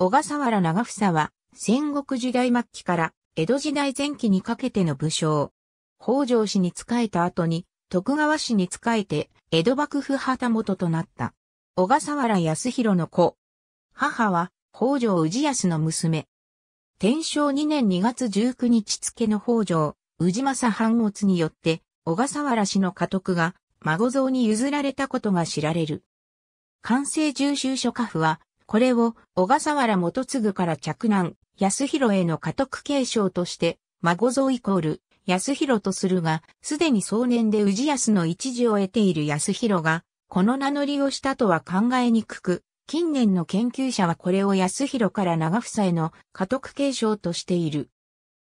小笠原長房は、戦国時代末期から江戸時代前期にかけての武将。北条氏に仕えた後に、徳川氏に仕えて、江戸幕府旗本となった。小笠原康弘の子。母は、北条氏康の娘。天正2年2月19日付の北条、氏政藩物によって、小笠原氏の家督が、孫像に譲られたことが知られる。完成重修書家父は、これを小笠原元次から着難、安弘への家督継承として、孫像イコール、安弘とするが、すでに壮年で宇治康の一時を得ている安弘が、この名乗りをしたとは考えにくく、近年の研究者はこれを安弘から長房への家督継承としている。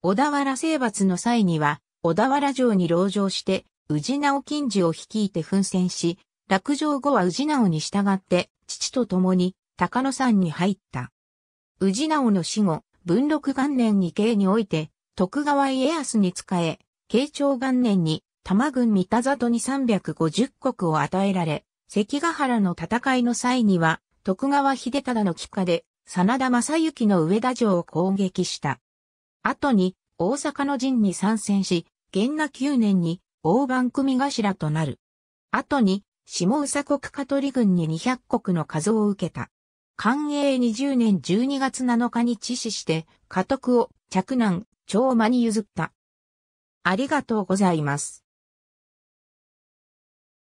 小田原征伐の際には、小田原城に籠城して、宇治直近治を率いて奮戦し、落城後は宇治直に従って、父と共に高野山に入った。宇治直の死後、文禄元年に慶において、徳川家康に仕え、慶長元年に多摩郡三田里に350石を与えられ、関ヶ原の戦いの際には、徳川秀忠の帰化で、真田正幸の上田城を攻撃した。後に、大阪の陣に参戦し、元和九年に、大番組頭となる。後に、下宇佐国香取軍に200石の数を受けた。寛永20年12月7日に致死して、家督を嫡男、長間に譲った。ありがとうございます。